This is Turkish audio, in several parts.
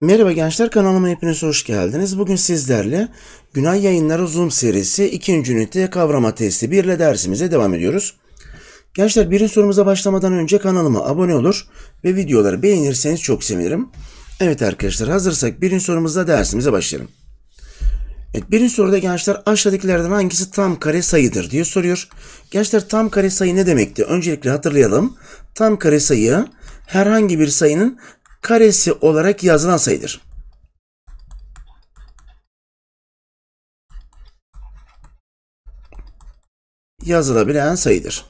Merhaba gençler kanalıma hepiniz hoş geldiniz. Bugün sizlerle Günay Yayınları Zoom serisi 2. ünite kavrama testi 1 ile dersimize devam ediyoruz. Gençler birin sorumuza başlamadan önce kanalıma abone olur ve videoları beğenirseniz çok sevinirim. Evet arkadaşlar hazırsak birin sorumuzla dersimize başlayalım. Evet, birinci soruda gençler aşağıdakilerden hangisi tam kare sayıdır diye soruyor. Gençler tam kare sayı ne demekti? Öncelikle hatırlayalım. Tam kare sayı herhangi bir sayının karesi olarak yazılan sayıdır. Yazılabilen sayıdır.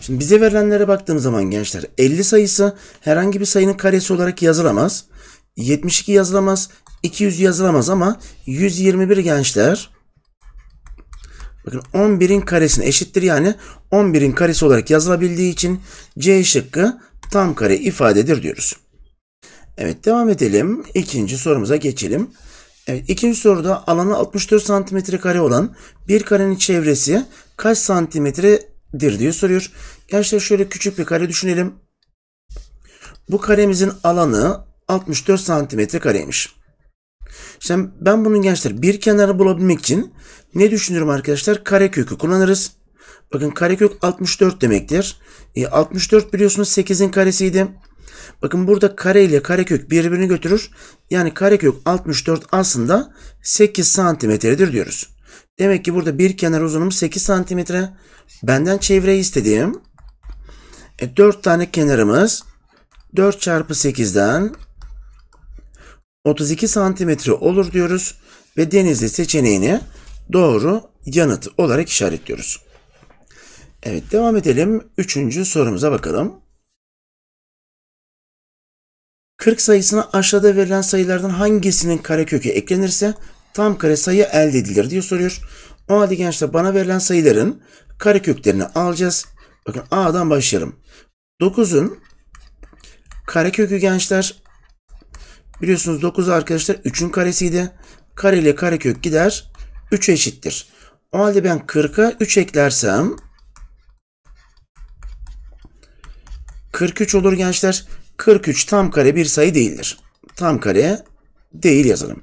Şimdi bize verilenlere baktığımız zaman gençler 50 sayısı herhangi bir sayının karesi olarak yazılamaz. 72 yazılamaz, 200 yazılamaz ama 121 gençler bakın 11'in karesine eşittir yani 11'in karesi olarak yazılabildiği için C şıkkı tam kare ifadedir diyoruz. Evet devam edelim. İkinci sorumuza geçelim. Evet, ikinci soruda alanı 64 santimetre kare olan bir karenin çevresi kaç santimetredir diye soruyor. Gençler şöyle küçük bir kare düşünelim. Bu karemizin alanı 64 santimetre kareymiş. İşte ben bunun gençler bir kenarı bulabilmek için ne düşünürüm arkadaşlar? Karekökü kullanırız. Bakın karekök 64 demektir. E, 64 biliyorsunuz 8'in karesiydi. Bakın burada kare ile karekök birbirini götürür. Yani karekök 64 aslında 8 santimetredir diyoruz. Demek ki burada bir kenar uzunum 8 santimetre. Benden çevreyi istediğim. E, 4 tane kenarımız 4 çarpı 8'den 32 santimetre olur diyoruz ve denizli seçeneğini doğru yanıt olarak işaretliyoruz. Evet devam edelim. Üçüncü sorumuza bakalım. 40 sayısına aşağıda verilen sayılardan hangisinin karekökü eklenirse tam kare sayı elde edilir diye soruyor. O halde gençler bana verilen sayıların kareköklerini alacağız. Bakın A'dan başlayalım. 9'un karekökü gençler Biliyorsunuz 9 arkadaşlar 3'ün karesiydi. Kare ile karekök gider. 3 eşittir. O halde ben 40'a 3 eklersem 43 olur gençler. 43 tam kare bir sayı değildir. Tam kare değil yazalım.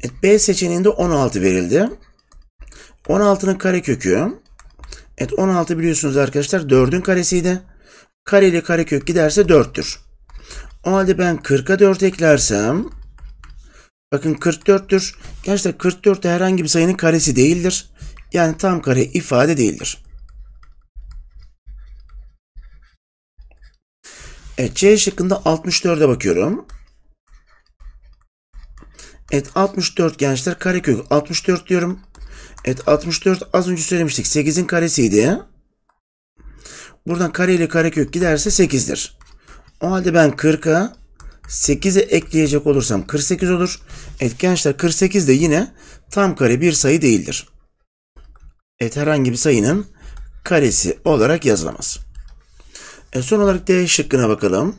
Evet, B seçeneğinde 16 verildi. 16'nın karekökü. Evet 16 biliyorsunuz arkadaşlar 4'ün karesiydi. Kare ile kare kök giderse 4'tür. O halde ben 40'a 4 eklersem bakın 44'tür. Gerçekten 44 de herhangi bir sayının karesi değildir. Yani tam kare ifade değildir. Evet C şıkkında 64'e bakıyorum. Evet 64 gençler kare kök 64 diyorum. Evet 64 az önce söylemiştik 8'in karesiydi. Buradan kare ile kare kök giderse 8'dir. O halde ben 40'a 8'e ekleyecek olursam 48 olur. Evet gençler 48 de yine tam kare bir sayı değildir. Evet herhangi bir sayının karesi olarak yazılamaz. E son olarak D şıkkına bakalım.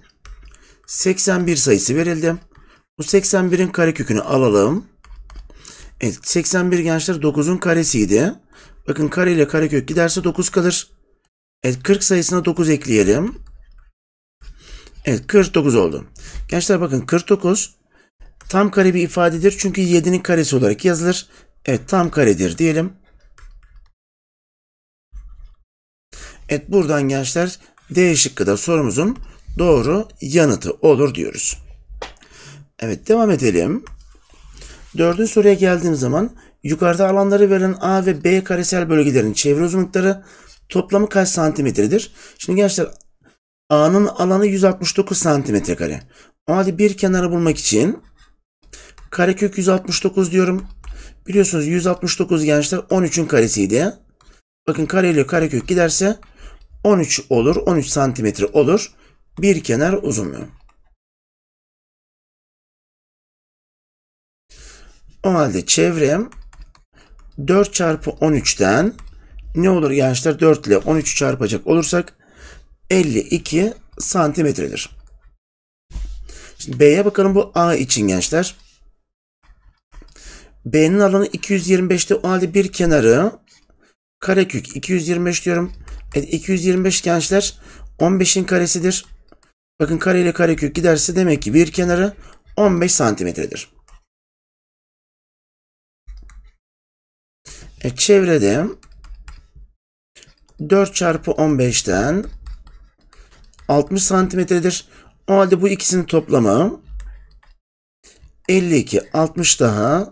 81 sayısı verildi. Bu 81'in karekökünü alalım. Evet 81 gençler 9'un karesiydi. Bakın kare ile karekök giderse 9 kalır. Evet 40 sayısına 9 ekleyelim. Evet 49 oldu. Gençler bakın 49 tam kare bir ifadedir. Çünkü 7'nin karesi olarak yazılır. Evet tam karedir diyelim. Evet buradan gençler D şıkkı da sorumuzun doğru yanıtı olur diyoruz. Evet devam edelim. Dördüncü soruya geldiğim zaman yukarıda alanları veren A ve B karesel bölgelerin çevre uzunlukları toplamı kaç santimetredir? Şimdi gençler A'nın alanı 169 santimetre kare. O halde bir kenarı bulmak için karekök 169 diyorum. Biliyorsunuz 169 gençler 13'ün karesiydi. Bakın kareyle karekök giderse 13 olur. 13 santimetre olur. Bir kenar uzunluğu. O halde çevrem 4 çarpı 13'ten ne olur gençler 4 ile 13 çarpacak olursak 52 santimetredir. Şimdi B'ye bakalım bu A için gençler. B'nin alanı 225'te o halde bir kenarı karekök 225 diyorum. E, 225 gençler 15'in karesidir. Bakın kare ile karekök giderse demek ki bir kenarı 15 santimetredir. E, çevrede 4 çarpı 15'ten 60 santimetredir. O halde bu ikisinin toplamı 52, 60 daha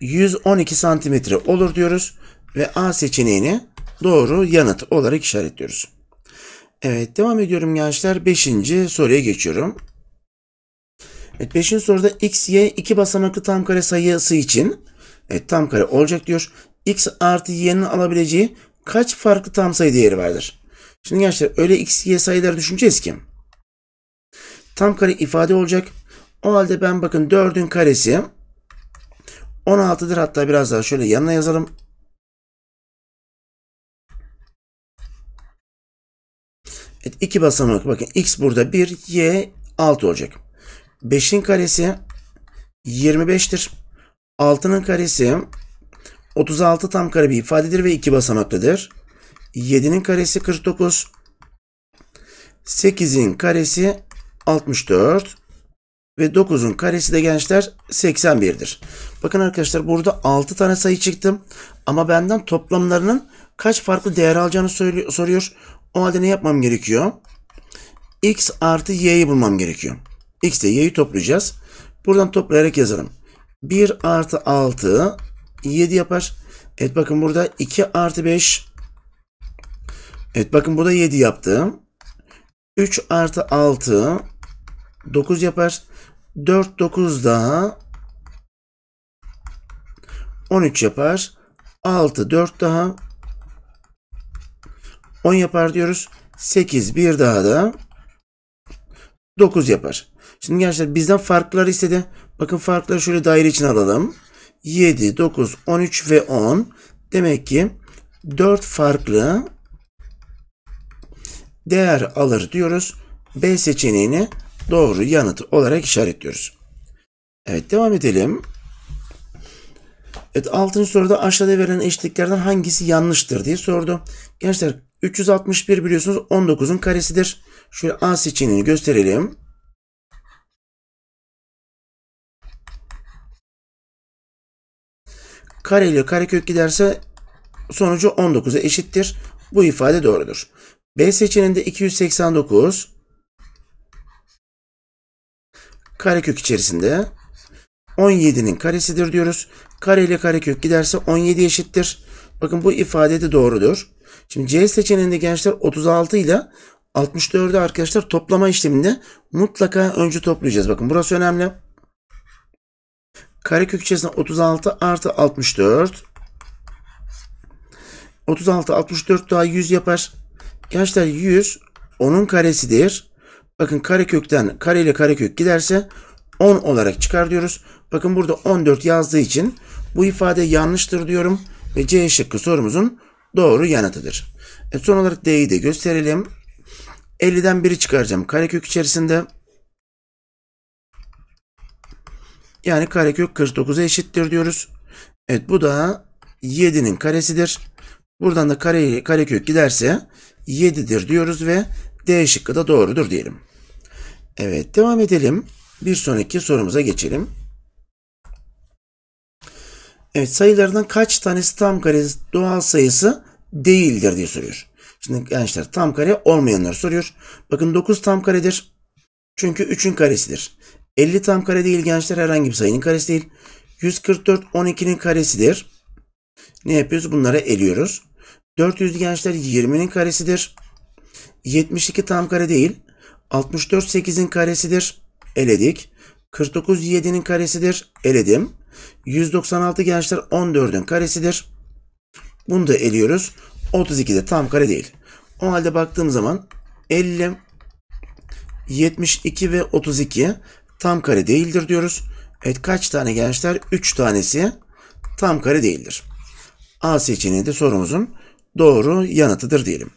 112 santimetre olur diyoruz. Ve A seçeneğini doğru yanıt olarak işaretliyoruz. Evet devam ediyorum gençler. 5. soruya geçiyorum. Evet 5. soruda x, y iki basamaklı tam kare sayısı için evet, tam kare olacak diyor x artı y'nin alabileceği kaç farklı tam sayı değeri vardır? Şimdi gençler öyle x, y sayıları düşüneceğiz ki. Tam kare ifade olacak. O halde ben bakın 4'ün karesi 16'dır. Hatta biraz daha şöyle yanına yazalım. Evet, iki basamak bakın x burada 1, y 6 olacak. 5'in karesi 25'tir. 6'nın karesi 36 tam kare bir ifadedir ve 2 basamaklıdır. 7'nin karesi 49. 8'in karesi 64 ve 9'un karesi de gençler 81'dir. Bakın arkadaşlar burada 6 tane sayı çıktım ama benden toplamlarının kaç farklı değer alacağını soruyor. O halde ne yapmam gerekiyor? x artı y'yi bulmam gerekiyor. x ile y'yi toplayacağız. Buradan toplayarak yazalım. 1 artı 6 7 yapar. Evet bakın burada 2 artı 5. Evet bakın burada 7 yaptı. 3 artı 6. 9 yapar. 4 9 daha. 13 yapar. 6 4 daha. 10 yapar diyoruz. 8 bir daha da 9 yapar. Şimdi gençler bizden farkları istedi. Bakın farkları şöyle daire için alalım. 7, 9, 13 ve 10. Demek ki 4 farklı değer alır diyoruz. B seçeneğini doğru yanıt olarak işaretliyoruz. Evet devam edelim. Evet 6. soruda aşağıda verilen eşitliklerden hangisi yanlıştır diye sordu. Gençler 361 biliyorsunuz 19'un karesidir. Şöyle A seçeneğini gösterelim. Kare ile karekök giderse sonucu 19'a eşittir. Bu ifade doğrudur. B seçeneğinde 289 karekök içerisinde 17'nin karesidir diyoruz. Kare ile karekök giderse 17 eşittir. Bakın bu ifade de doğrudur. Şimdi C seçeneğinde gençler 36 ile 64'ü arkadaşlar toplama işleminde mutlaka önce toplayacağız. Bakın burası önemli. Karekök içerisinde 36 artı 64. 36 64 daha 100 yapar. Gençler 100 10'un karesidir. Bakın karekökten kare ile karekök giderse 10 olarak çıkar diyoruz. Bakın burada 14 yazdığı için bu ifade yanlıştır diyorum ve C şıkkı sorumuzun doğru yanıtıdır. E son olarak D'yi de gösterelim. 50'den 1'i çıkaracağım karekök içerisinde. Yani karekök 49'a eşittir diyoruz. Evet bu da 7'nin karesidir. Buradan da kare, karekök giderse 7'dir diyoruz ve D şıkkı da doğrudur diyelim. Evet devam edelim. Bir sonraki sorumuza geçelim. Evet sayılardan kaç tanesi tam kare doğal sayısı değildir diye soruyor. Şimdi gençler tam kare olmayanları soruyor. Bakın 9 tam karedir. Çünkü 3'ün karesidir. 50 tam kare değil gençler herhangi bir sayının karesi değil. 144 12'nin karesidir. Ne yapıyoruz? Bunları eliyoruz. 400 gençler 20'nin karesidir. 72 tam kare değil. 64 8'in karesidir. Eledik. 49 7'nin karesidir. Eledim. 196 gençler 14'ün karesidir. Bunu da eliyoruz. 32 de tam kare değil. O halde baktığım zaman 50, 72 ve 32 tam kare değildir diyoruz. Evet kaç tane gençler? 3 tanesi tam kare değildir. A seçeneği de sorumuzun doğru yanıtıdır diyelim.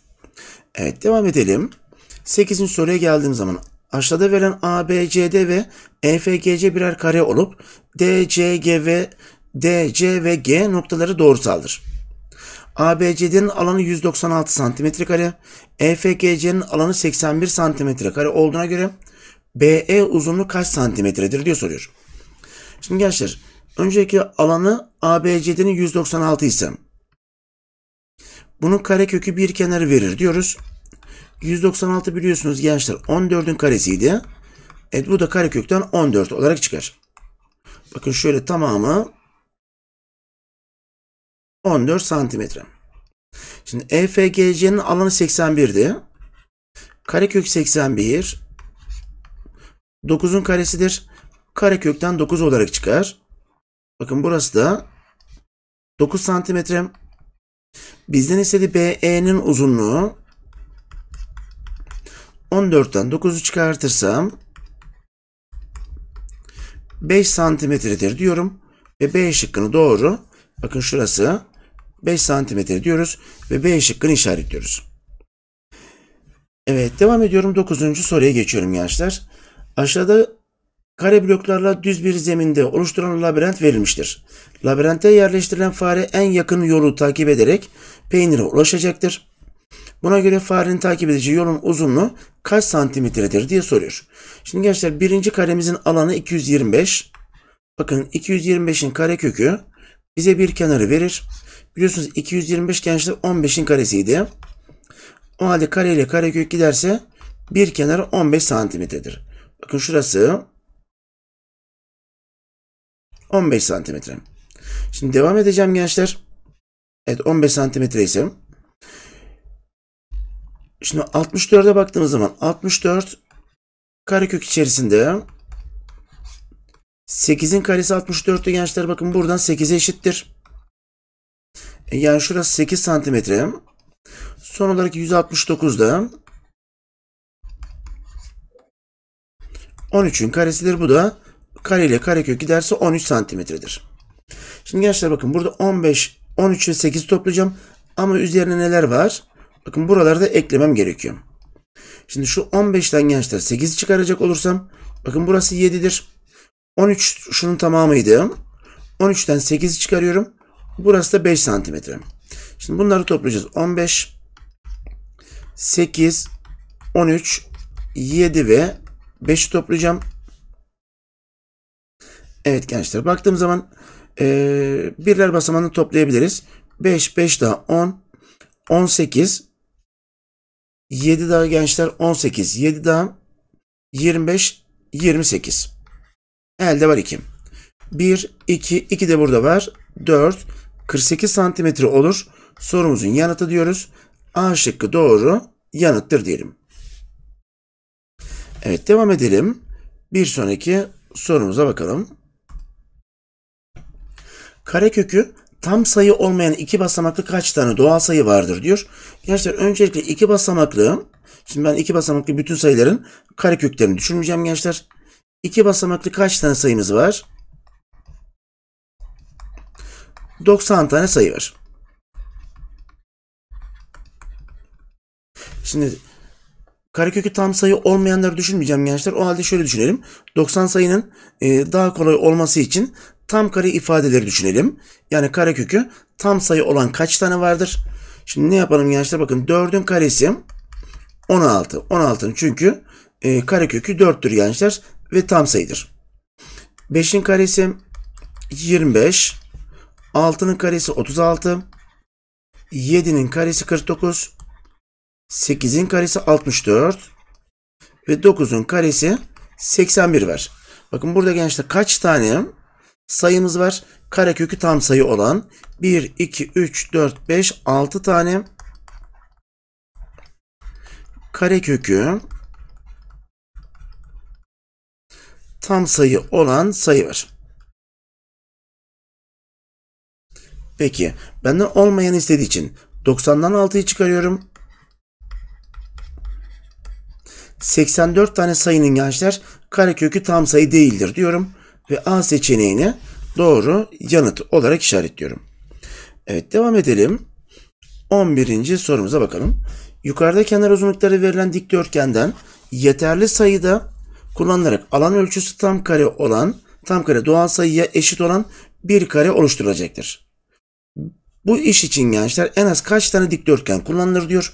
Evet devam edelim. 8. soruya geldiğim zaman aşağıda verilen ABCD ve EFGC birer kare olup DCG ve DC ve G noktaları doğrusaldır. ABCD'nin alanı 196 cm kare, EFGC'nin alanı 81 cm kare olduğuna göre BE uzunluğu kaç santimetredir diyor soruyor. Şimdi gençler önceki alanı ABCD'nin 196 ise bunun karekökü bir kenarı verir diyoruz. 196 biliyorsunuz gençler 14'ün karesiydi. Evet bu da karekökten 14 olarak çıkar. Bakın şöyle tamamı 14 santimetre. Şimdi EFGC'nin alanı 81'di. Karekök 81, 9'un karesidir. Karekökten 9 olarak çıkar. Bakın burası da 9 santimetre. Bizden istediği BE'nin uzunluğu 14'ten 9'u çıkartırsam 5 santimetredir diyorum. Ve B şıkkını doğru. Bakın şurası 5 santimetre diyoruz. Ve B şıkkını işaretliyoruz. Evet devam ediyorum. 9. soruya geçiyorum gençler. Aşağıda kare bloklarla düz bir zeminde oluşturulan labirent verilmiştir. Labirente yerleştirilen fare en yakın yolu takip ederek peynire ulaşacaktır. Buna göre farenin takip edeceği yolun uzunluğu kaç santimetredir diye soruyor. Şimdi gençler birinci karemizin alanı 225. Bakın 225'in kare kökü bize bir kenarı verir. Biliyorsunuz 225 gençler 15'in karesiydi. O halde kare ile kare kök giderse bir kenarı 15 santimetredir. Bakın şurası 15 santimetre. Şimdi devam edeceğim gençler. Evet 15 santimetre ise. Şimdi 64'e baktığımız zaman 64 karekök içerisinde 8'in karesi 64'tü gençler. Bakın buradan 8'e eşittir. E, yani şurası 8 santimetre. Son olarak 169'da 13'ün karesidir. Bu da kare ile karekök giderse 13 santimetredir. Şimdi gençler bakın burada 15, 13 ve 8 toplayacağım. Ama üzerine neler var? Bakın buralarda eklemem gerekiyor. Şimdi şu 15'ten gençler 8 çıkaracak olursam bakın burası 7'dir. 13 şunun tamamıydı. 13'ten 8'i çıkarıyorum. Burası da 5 santimetre. Şimdi bunları toplayacağız. 15, 8, 13, 7 ve 5'i toplayacağım. Evet gençler baktığım zaman e, birler basamağını toplayabiliriz. 5, 5 daha 10, 18, 7 daha gençler 18, 7 daha 25, 28. Elde var 2. 1, 2, 2 de burada var. 4, 48 santimetre olur. Sorumuzun yanıtı diyoruz. A şıkkı doğru yanıttır diyelim. Evet devam edelim. Bir sonraki sorumuza bakalım. Karekökü tam sayı olmayan iki basamaklı kaç tane doğal sayı vardır diyor. Gençler öncelikle iki basamaklı, şimdi ben iki basamaklı bütün sayıların kareköklerini düşüneceğim gençler. İki basamaklı kaç tane sayımız var? 90 tane sayı var. Şimdi Karekökü tam sayı olmayanları düşünmeyeceğim gençler. O halde şöyle düşünelim. 90 sayının e, daha kolay olması için tam kare ifadeleri düşünelim. Yani karekökü tam sayı olan kaç tane vardır? Şimdi ne yapalım gençler? Bakın 4'ün karesi 16. 16'ın çünkü e, karekökü 4'tür gençler ve tam sayıdır. 5'in karesi 25. 6'nın karesi 36. 7'nin karesi 49. 8'in karesi 64 ve 9'un karesi 81 var. Bakın burada gençler kaç tane sayımız var? Karekökü tam sayı olan 1, 2, 3, 4, 5, 6 tane karekökü tam sayı olan sayı var. Peki benden olmayan istediği için 90'dan 6'yı çıkarıyorum. 84 tane sayının gençler karekökü tam sayı değildir diyorum ve A seçeneğini doğru yanıt olarak işaretliyorum. Evet devam edelim. 11. sorumuza bakalım. Yukarıda kenar uzunlukları verilen dikdörtgenden yeterli sayıda kullanılarak alan ölçüsü tam kare olan tam kare doğal sayıya eşit olan bir kare oluşturulacaktır. Bu iş için gençler en az kaç tane dikdörtgen kullanılır diyor.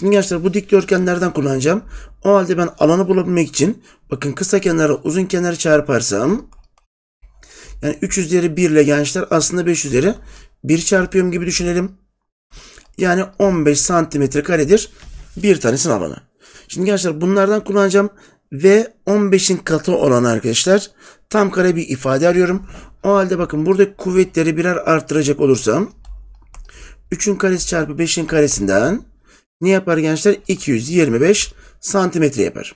Şimdi gençler bu dikdörtgenlerden kullanacağım. O halde ben alanı bulabilmek için bakın kısa kenarı uzun kenarı çarparsam yani 3 üzeri 1 ile gençler aslında 5 üzeri 1 çarpıyorum gibi düşünelim. Yani 15 santimetre karedir bir tanesinin alanı. Şimdi gençler bunlardan kullanacağım ve 15'in katı olan arkadaşlar tam kare bir ifade arıyorum. O halde bakın buradaki kuvvetleri birer arttıracak olursam 3'ün karesi çarpı 5'in karesinden ne yapar gençler? 225 santimetre yapar.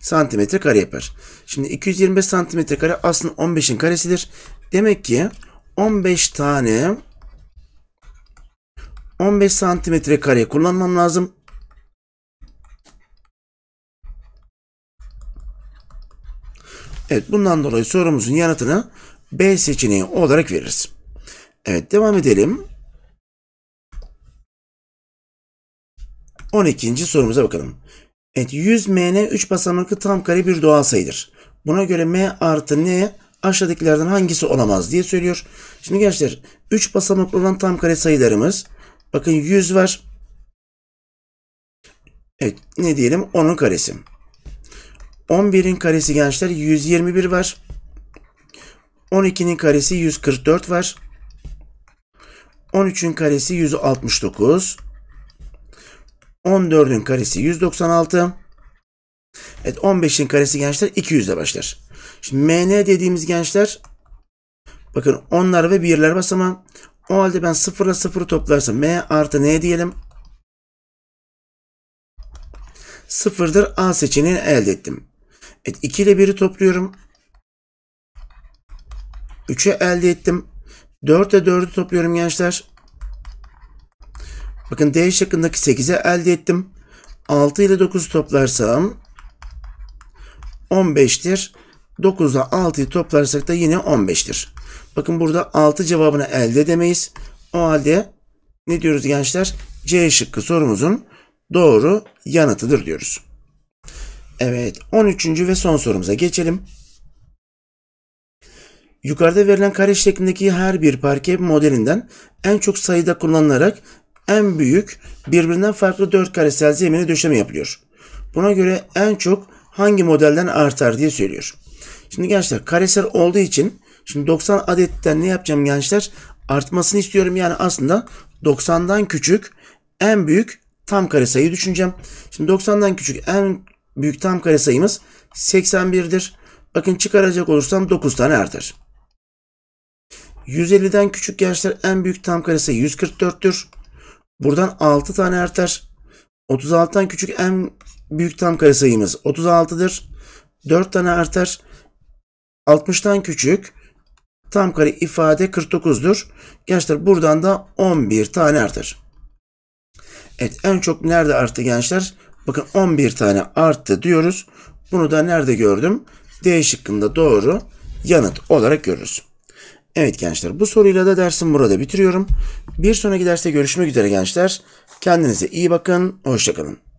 Santimetre kare yapar. Şimdi 225 santimetre kare aslında 15'in karesidir. Demek ki 15 tane 15 santimetre kare kullanmam lazım. Evet bundan dolayı sorumuzun yanıtını B seçeneği olarak veririz. Evet devam edelim. 12. sorumuza bakalım. Evet 100 mn 3 basamaklı tam kare bir doğal sayıdır. Buna göre m artı n aşağıdakilerden hangisi olamaz diye söylüyor. Şimdi gençler 3 basamaklı olan tam kare sayılarımız bakın 100 var. Evet ne diyelim 10'un karesi. 11'in karesi gençler 121 var. 12'nin karesi 144 var. 13'ün karesi 169. 14'ün karesi 196. Evet 15'in karesi gençler 200 ile başlar. Şimdi MN dediğimiz gençler bakın onlar ve birler basamağı. O halde ben 0 ile 0'ı toplarsam M artı N diyelim. 0'dır A seçeneğini elde ettim. Evet 2 ile 1'i topluyorum. 3'e elde ettim. 4 ile 4'ü topluyorum gençler. Bakın D şıkkındaki 8'i elde ettim. 6 ile 9 toplarsam 15'tir. 9 ile 6'yı toplarsak da yine 15'tir. Bakın burada 6 cevabını elde edemeyiz. O halde ne diyoruz gençler? C şıkkı sorumuzun doğru yanıtıdır diyoruz. Evet 13. ve son sorumuza geçelim. Yukarıda verilen kare şeklindeki her bir parke modelinden en çok sayıda kullanılarak en büyük birbirinden farklı dört karesel zemine döşeme yapılıyor. Buna göre en çok hangi modelden artar diye söylüyor. Şimdi gençler karesel olduğu için şimdi 90 adetten ne yapacağım gençler? Artmasını istiyorum yani aslında 90'dan küçük en büyük tam kare sayıyı düşüneceğim. Şimdi 90'dan küçük en büyük tam kare sayımız 81'dir. Bakın çıkaracak olursam 9 tane artar. 150'den küçük gençler en büyük tam kare karesi 144'tür. Buradan 6 tane artar. 36'tan küçük en büyük tam kare sayımız 36'dır. 4 tane artar. 60'tan küçük tam kare ifade 49'dur. Gençler buradan da 11 tane artar. Evet en çok nerede arttı gençler? Bakın 11 tane arttı diyoruz. Bunu da nerede gördüm? D şıkkında doğru yanıt olarak görürüz. Evet gençler bu soruyla da dersim burada bitiriyorum. Bir sonraki derste görüşmek üzere gençler. Kendinize iyi bakın. Hoşçakalın.